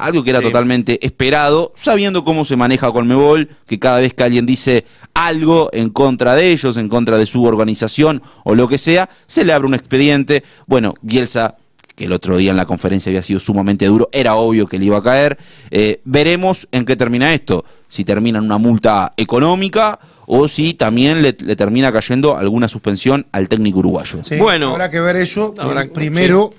algo que era totalmente esperado, sabiendo cómo se maneja Colmebol, que cada vez que alguien dice algo en contra de ellos, en contra de su organización o lo que sea, se le abre un expediente. Bueno, Gielsa, que el otro día en la conferencia había sido sumamente duro, era obvio que le iba a caer. Eh, veremos en qué termina esto, si termina en una multa económica o si también le, termina cayendo alguna suspensión al técnico uruguayo. bueno, habrá que ver eso. Eh, primero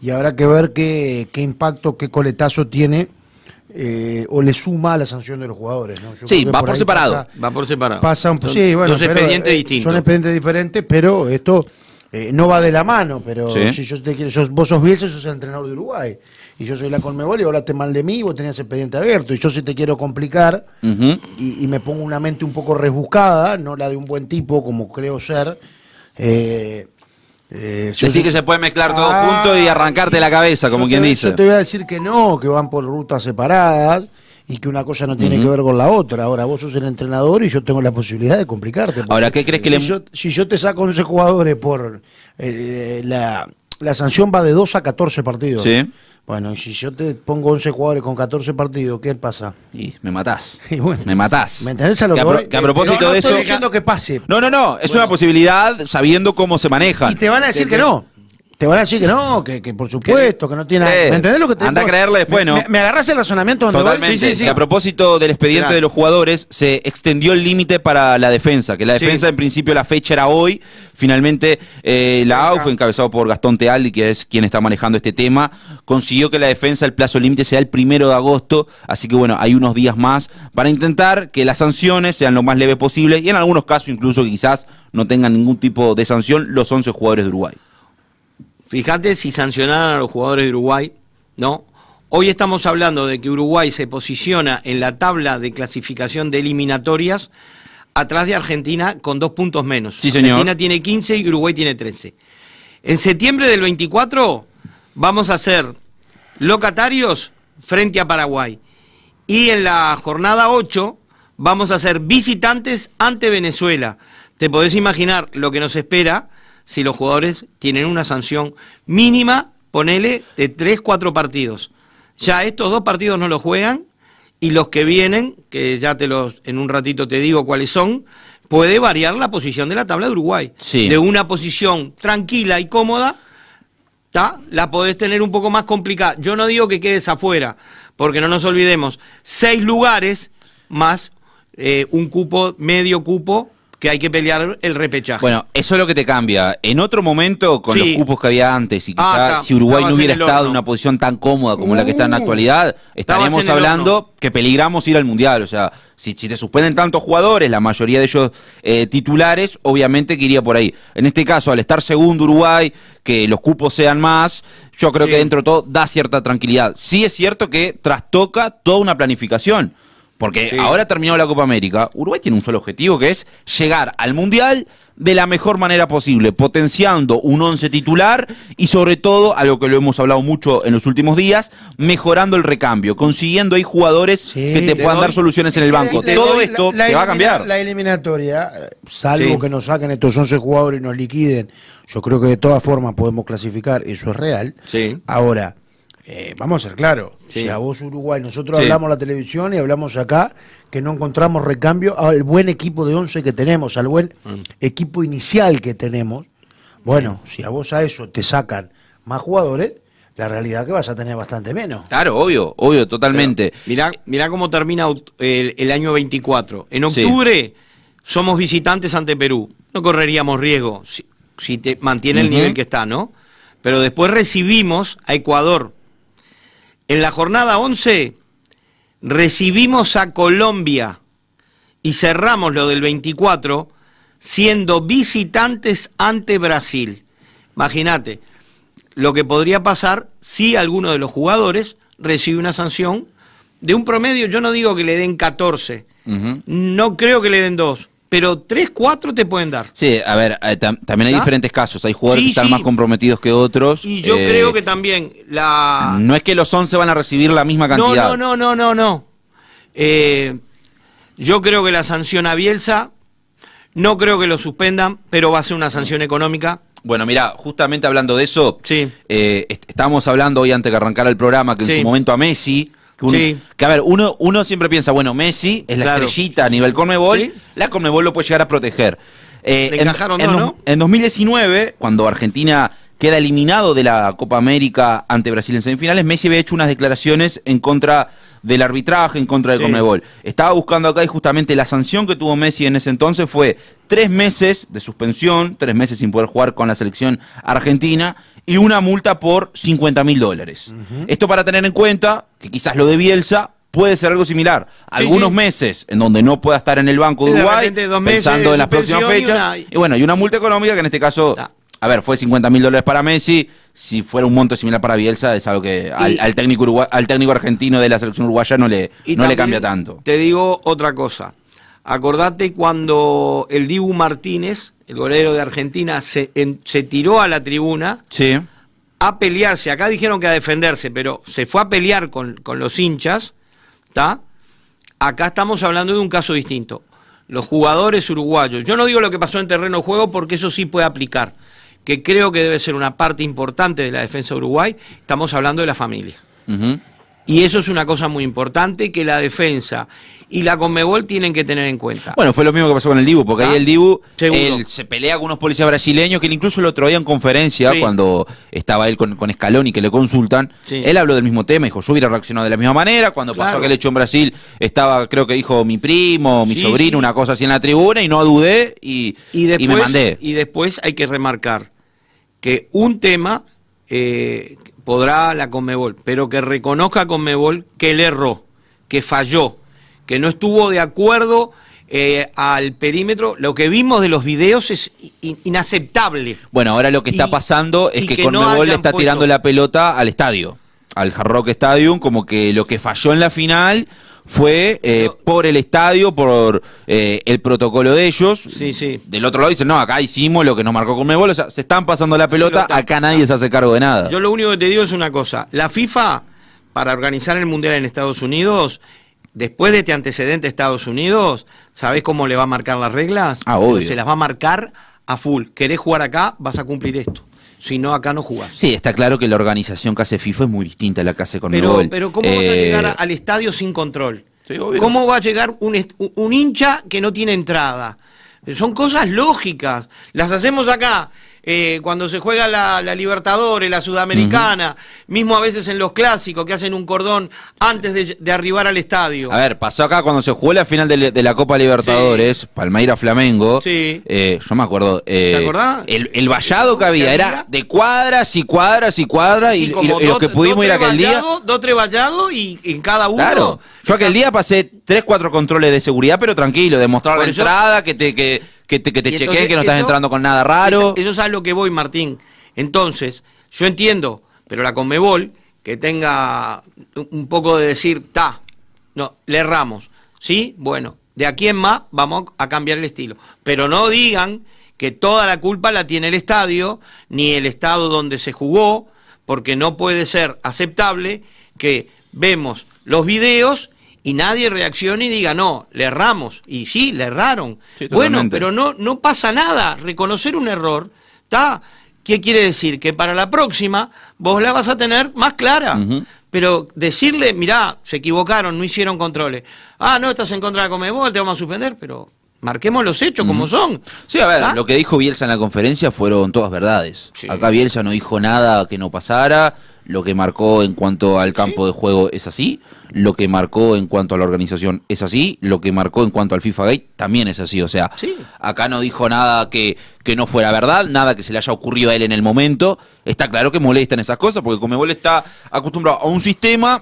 y habrá que ver qué, impacto, qué coletazo tiene eh, o le suma a la sanción de los jugadores. sí, va por, separado, va por separado. son, sí, bueno, son expedientes eh, distintos. Son expedientes diferentes, pero esto eh, no va de la mano. Pero si yo te quiero, vos sos Bielsa, sos el entrenador de Uruguay. Y yo soy la Colmebol y hablaste mal de mí, vos tenías expediente abierto. Y yo si te quiero complicar y, me pongo una mente un poco rebuscada, no la de un buen tipo como creo ser, eh, que se puede mezclar todo juntos ah, junto y arrancarte la cabeza, como quien dice. Yo te voy a decir que no, que van por rutas separadas y que una cosa no tiene que ver con la otra. Ahora vos sos el entrenador y yo tengo la posibilidad de complicarte. Ahora, ¿qué crees que si le... Yo, si yo te saco 11 jugadores por eh, la la sanción va de 2 a 14 partidos. Sí. Bueno, y si yo te pongo 11 jugadores con 14 partidos, ¿qué pasa? Y me matás. me matás. ¿Me entendés a lo que, a, que a propósito de eso. No, no, no. Es una posibilidad sabiendo cómo se maneja. Y te van a decir que no. Te van a decir que no, que, por supuesto, que no tiene. Eh, entendés lo que te Anda a creerle después, ¿no? Me, agarras el razonamiento donde Totalmente. Sí, sí, a propósito del expediente de los jugadores, se extendió el límite para la defensa. Que la defensa, en principio, la fecha era hoy. Finalmente, eh, la AU fue encabezado por Gastón Tealdi, que es quien está manejando este tema. Consiguió que la defensa, el plazo límite, sea el primero de agosto. Así que, bueno, hay unos días más para intentar que las sanciones sean lo más leve posible y en algunos casos, incluso quizás no tengan ningún tipo de sanción los 11 jugadores de Uruguay. Fíjate si sancionaran a los jugadores de Uruguay, ¿no? Hoy estamos hablando de que Uruguay se posiciona en la tabla de clasificación de eliminatorias atrás de Argentina con dos puntos menos. Sí, Argentina tiene 15 y Uruguay tiene 13. En septiembre del 24 vamos a ser locatarios frente a Paraguay. Y en la jornada 8 vamos a ser visitantes ante Venezuela. Te podés imaginar lo que nos espera si los jugadores tienen una sanción mínima, ponele, de 3, 4 partidos. Ya estos dos partidos no los juegan y los que vienen, que ya te los en un ratito te digo cuáles son, puede variar la posición de la tabla de Uruguay. De una posición tranquila y cómoda, la podés tener un poco más complicada. Yo no digo que quedes afuera, porque no nos olvidemos, seis lugares más eh, un cupo, medio cupo que hay que pelear el repechaje. Bueno, eso es lo que te cambia. En otro momento, con los cupos que había antes, y quizás ah, si Uruguay no hubiera estado en una posición tan cómoda como la que está en la uh. actualidad, estaríamos hablando que peligramos ir al Mundial. O sea, si, te suspenden tantos jugadores, la mayoría de ellos eh, titulares, obviamente que iría por ahí. En este caso, al estar segundo Uruguay, que los cupos sean más, yo creo que dentro de todo da cierta tranquilidad. Sí es cierto que trastoca toda una planificación. Porque ahora terminado la Copa América, Uruguay tiene un solo objetivo que es llegar al Mundial de la mejor manera posible, potenciando un once titular y sobre todo, algo que lo hemos hablado mucho en los últimos días, mejorando el recambio, consiguiendo ahí jugadores que te, puedan dar soluciones en el banco. todo esto te va a cambiar. La eliminatoria, salvo que nos saquen estos 11 jugadores y nos liquiden, yo creo que de todas formas podemos clasificar, eso es real. Sí. Ahora, eh, vamos a ser claros, si a vos Uruguay, nosotros hablamos hablamos la televisión y hablamos acá que no encontramos recambio al buen equipo de 11 que tenemos, al buen mm. equipo inicial que tenemos. Bueno, si a vos a eso te sacan más jugadores, la realidad es que vas a tener bastante menos. Claro, obvio, obvio, totalmente. mirá, cómo termina el, año 24. En octubre somos visitantes ante Perú. No correríamos riesgo si, te mantiene el nivel que está, ¿no? Pero después recibimos a Ecuador en la jornada 11 recibimos a Colombia y cerramos lo del 24 siendo visitantes ante Brasil. Imagínate lo que podría pasar si alguno de los jugadores recibe una sanción de un promedio, yo no digo que le den 14, no creo que le den 2, pero tres, cuatro te pueden dar. Sí, a ver, eh, también hay diferentes casos. Hay jugadores que están más comprometidos que otros. Y yo eh, creo que también la... No es que los 11 van a recibir la misma cantidad. No, no, no, no, no. Eh, yo creo que la sanción a Bielsa, no creo que lo suspendan, pero va a ser una sanción económica. Bueno, mira, justamente hablando de eso, sí. estábamos hablando hoy antes de arrancar el programa que en su momento a Messi que, a ver, uno, uno siempre piensa, bueno, Messi es la estrellita a nivel Conmebol, la Conmebol lo puede llegar a proteger. Eh, en, 2019, cuando Argentina queda eliminado de la Copa América ante Brasil en semifinales, Messi había hecho unas declaraciones en contra del arbitraje, en contra del Cornebol. Conmebol. Estaba buscando acá y justamente la sanción que tuvo Messi en ese entonces fue tres meses de suspensión, tres meses sin poder jugar con la selección argentina y una multa por 50 mil dólares. Esto para tener en cuenta que quizás lo de Bielsa puede ser algo similar. Algunos meses en donde no pueda estar en el Banco de, Uruguay, pensando en las próximas fechas. Y, bueno, y una multa económica que en este caso, a ver, fue 50 mil dólares para Messi. Si fuera un monto similar para Bielsa, es algo que al, técnico al técnico argentino de la selección uruguaya no le, no le cambia tanto. Te digo otra cosa. Acordate cuando el Dibu Martínez el golero de Argentina, se, tiró a la tribuna sí. a pelearse. Acá dijeron que a defenderse, pero se fue a pelear con, los hinchas. Acá estamos hablando de un caso distinto. Los jugadores uruguayos. Yo no digo lo que pasó en terreno de juego porque eso sí puede aplicar, que creo que debe ser una parte importante de la defensa de Uruguay. Estamos hablando de la familia. Y eso es una cosa muy importante que la defensa y la Conmebol tienen que tener en cuenta. Bueno, fue lo mismo que pasó con el Dibu, porque ahí ah, el Dibu se pelea con unos policías brasileños, que incluso el otro día en conferencia, cuando estaba él con, con y que le consultan, él habló del mismo tema, dijo, yo hubiera reaccionado de la misma manera, cuando pasó aquel hecho en Brasil, estaba, creo que dijo mi primo, mi sobrino, una cosa así en la tribuna, y no dudé y, y, después, me mandé. Y después hay que remarcar que un tema... Eh, podrá la Conmebol, pero que reconozca a Conmebol que él erró, que falló, que no estuvo de acuerdo eh, al perímetro. Lo que vimos de los videos es inaceptable. Bueno, ahora lo que está pasando es que, Conmebol le está tirando la pelota al estadio, al Hard Rock Stadium, como que lo que falló en la final fue eh, por el estadio, por eh, el protocolo de ellos. Sí, sí. Del otro lado dicen, no, acá hicimos lo que nos marcó con Mebol. O sea, se están pasando la pelota, acá nadie se hace cargo de nada. Yo lo único que te digo es una cosa. La FIFA, para organizar el Mundial en Estados Unidos, después de este antecedente Estados Unidos, ¿sabés cómo le va a marcar las reglas? Ah, obvio. Se las va a marcar a full. ¿Querés jugar acá? Vas a cumplir esto. Si no, acá no jugás. Sí, está claro que la organización que hace FIFA es muy distinta a la que hace con Pero, pero ¿cómo vas a eh, llegar al estadio sin control? ¿Cómo va a llegar un, un hincha que no tiene entrada? Son cosas lógicas. Las hacemos acá. Eh, cuando se juega la, Libertadores, la Sudamericana, mismo a veces en los clásicos que hacen un cordón antes de, arribar al estadio. A ver, pasó acá cuando se jugó la final de, la Copa Libertadores, palmeiras Palmeira Flamengo. Sí. Eh, yo me acuerdo. Eh, ¿Te acordás? El, vallado que había era de cuadras y cuadras y cuadras y, los que pudimos ir aquel día. Dos, tres vallados y en cada uno. Claro. Yo aquel día pasé tres, cuatro controles de seguridad, pero tranquilo, de mostrar la entrada, que te. Que, que te, que te que no estás entrando con nada raro. Eso es a lo que voy, Martín. Entonces, yo entiendo, pero la Conmebol, que tenga un poco de decir, ta, no, le erramos. ¿Sí? Bueno, de aquí en más vamos a cambiar el estilo. Pero no digan que toda la culpa la tiene el estadio, ni el estado donde se jugó, porque no puede ser aceptable que vemos los videos y nadie reaccione y diga, no, le erramos. Y sí, le erraron. bueno, pero no, no pasa nada. Reconocer un error, ¿está? ¿Qué quiere decir? Que para la próxima vos la vas a tener más clara. Pero decirle, mirá, se equivocaron, no hicieron controles. Ah, no, estás en contra de la Comebol, te vamos a suspender, pero Marquemos los hechos como son. Sí, a ver, ¿Ah? lo que dijo Bielsa en la conferencia fueron todas verdades. Acá Bielsa no dijo nada que no pasara. Lo que marcó en cuanto al campo de juego es así. Lo que marcó en cuanto a la organización es así. Lo que marcó en cuanto al FIFA Gate también es así. O sea, acá no dijo nada que, que no fuera verdad, nada que se le haya ocurrido a él en el momento. Está claro que molestan esas cosas porque Comebol está acostumbrado a un sistema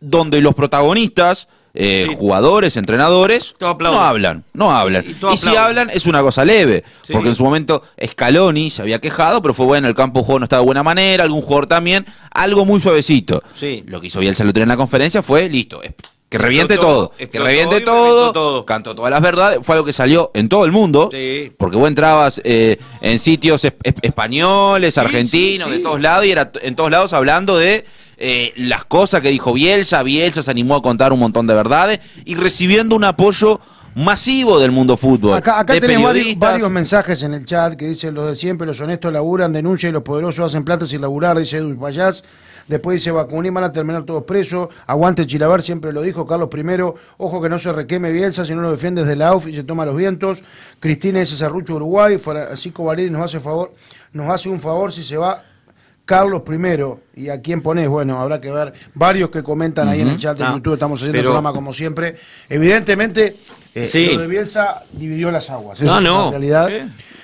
donde los protagonistas, eh, jugadores, entrenadores, no hablan, no hablan. Y, si hablan es una cosa leve, porque en su momento Scaloni se había quejado, pero fue bueno, el campo juego no estaba de buena manera, algún jugador también, algo muy suavecito. Sí. Lo que hizo Bielsa lo en la conferencia fue, listo, que reviente todo, que reviente todo, cantó todas las verdades, fue algo que salió en todo el mundo, porque vos entrabas eh, en sitios españoles, argentinos, de todos lados, y era en todos lados hablando de eh, las cosas que dijo Bielsa, Bielsa se animó a contar un montón de verdades y recibiendo un apoyo masivo del mundo fútbol. Acá, tenemos varios, mensajes en el chat que dicen los de siempre, los honestos laburan, denuncian y los poderosos hacen plata sin laburar, dice Luis Payas Después dice y van a terminar todos presos. Aguante Chilabar, siempre lo dijo Carlos I. Ojo que no se requeme Bielsa si no lo defiende desde la AUF y se toma los vientos. Cristina ese Cerrucho, Uruguay. Francisco Valeri nos hace favor, nos hace un favor si se va Carlos primero, y a quién pones, bueno, habrá que ver varios que comentan ahí en el chat de ah, YouTube, estamos haciendo el programa como siempre. Evidentemente, eh, lo de Bielsa dividió las aguas, eso no, no. realidad.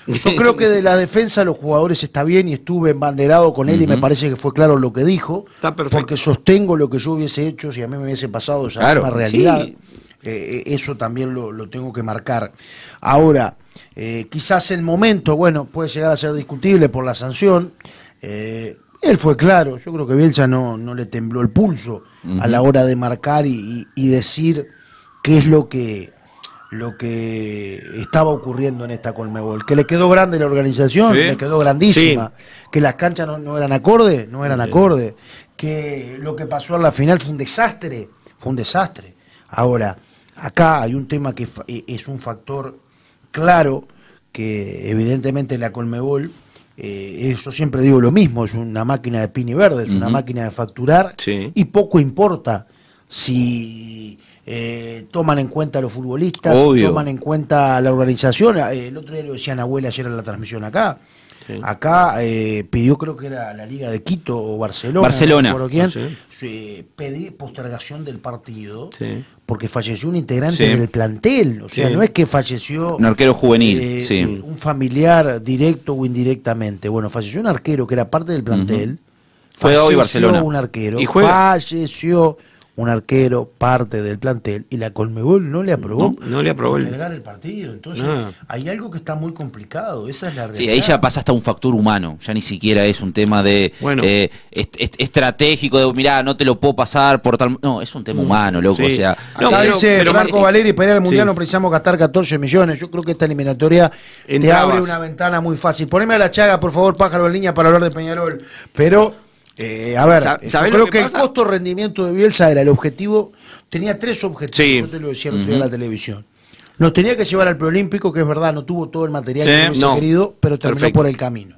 Yo creo que de la defensa los jugadores está bien y estuve embanderado con él y me parece que fue claro lo que dijo. Está perfecto. Porque sostengo lo que yo hubiese hecho si a mí me hubiese pasado esa misma realidad. Eh, eh, eso también lo, tengo que marcar. Ahora, eh, quizás el momento, bueno, puede llegar a ser discutible por la sanción. Eh, él fue claro, yo creo que Bielsa no, no le tembló el pulso a la hora de marcar y, decir qué es lo que, lo que estaba ocurriendo en esta Colmebol. Que le quedó grande la organización, le quedó grandísima, que las canchas no, eran acordes, no eran acordes, que lo que pasó en la final fue un desastre, fue un desastre. Ahora, acá hay un tema que e, es un factor claro que evidentemente la Colmebol eso eh, siempre digo lo mismo, es una máquina de pini verde, es una máquina de facturar y poco importa si eh, toman en cuenta a los futbolistas, toman en cuenta la organización. Eh, el otro día lo decían abuela ayer en la transmisión acá. Acá pidió, creo que era la Liga de Quito o Barcelona, Barcelona. No quién, sí. postergación del partido sí porque falleció un integrante del plantel, o sea, no es que falleció... Un arquero juvenil, eh, sí. Eh, un familiar directo o indirectamente. Bueno, falleció un arquero que era parte del plantel. Fue hoy Barcelona. un arquero. ¿Y Falleció un arquero, parte del plantel, y la Colmebol no le aprobó. No, le aprobó. El... partido. Entonces, hay algo que está muy complicado. Esa es la realidad. Sí, ahí ya pasa hasta un factor humano. Ya ni siquiera es un tema de eh, estratégico, de mirá, no te lo puedo pasar por tal. No, es un tema mm, humano, loco. O sea, dice Marco eh, Valeri, para ir al mundial no precisamos gastar 14 millones. Yo creo que esta eliminatoria te abre una ventana muy fácil. Poneme a la chaga, por favor, pájaro en línea, para hablar de Peñarol. Pero eh, a ver, eh, lo que, el costo-rendimiento de Bielsa era el objetivo, tenía tres objetivos, yo te lo decía en la televisión. Nos tenía que llevar al preolímpico, que es verdad, no tuvo todo el material que hubiese querido, pero terminó por el camino.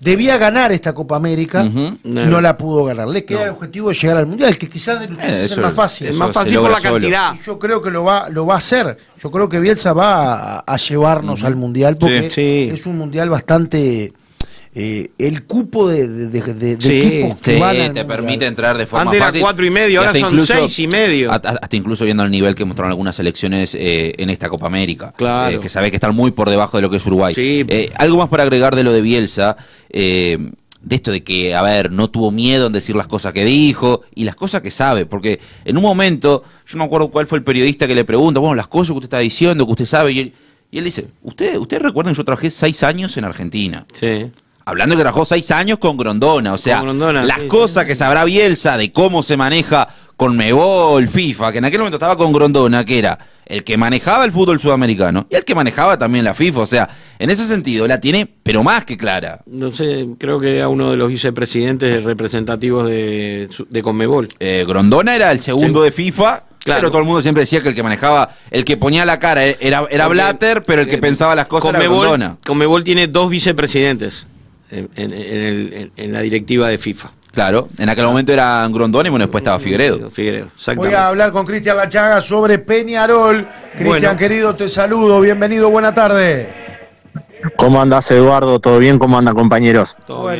Debía ganar esta Copa América, no. la pudo ganar. Le queda el objetivo de llegar al Mundial, que quizás de eh, es más fácil. Es más fácil por la cantidad. yo creo que lo va, lo va a hacer. Yo creo que Bielsa va a, llevarnos al Mundial, porque es un Mundial bastante eh, el cupo de, te permite entrar de forma Antes fácil. era cuatro y medio, ahora son 6 y medio. Hasta incluso viendo el nivel que mostraron algunas selecciones eh, en esta Copa América. Claro. Eh, que sabe que están muy por debajo de lo que es Uruguay. algo más para agregar de lo de Bielsa de esto de que, a ver, no tuvo miedo en decir las cosas que dijo y las cosas que sabe, porque en un momento, yo no me acuerdo cuál fue el periodista que le pregunta, bueno, las cosas que usted está diciendo, que usted sabe, y él, dice, usted, usted que yo trabajé seis años en Argentina. Sí hablando que trabajó seis años con Grondona, o sea, las cosas que sabrá Bielsa de cómo se maneja Conmebol, FIFA, que en aquel momento estaba con Grondona, que era el que manejaba el fútbol sudamericano y el que manejaba también la FIFA, o sea, en ese sentido la tiene, pero más que clara. No sé, creo que era uno de los vicepresidentes representativos de, Conmebol. Eh, Grondona era el segundo de FIFA Claro. Pero todo el mundo siempre decía que el que manejaba, el que ponía la cara eh, era, era Blatter, pero el que eh, pensaba las cosas era Grondona. Conmebol tiene dos vicepresidentes en, la directiva de FIFA. Claro, en aquel momento era Grondón y bueno, después estaba Figueredo. Voy a hablar con Cristian Lachaga sobre Peñarol. Cristian, querido, te saludo. Bienvenido, buena tarde. ¿Cómo andás, Eduardo? ¿Todo bien? ¿Cómo andan, compañeros? Todo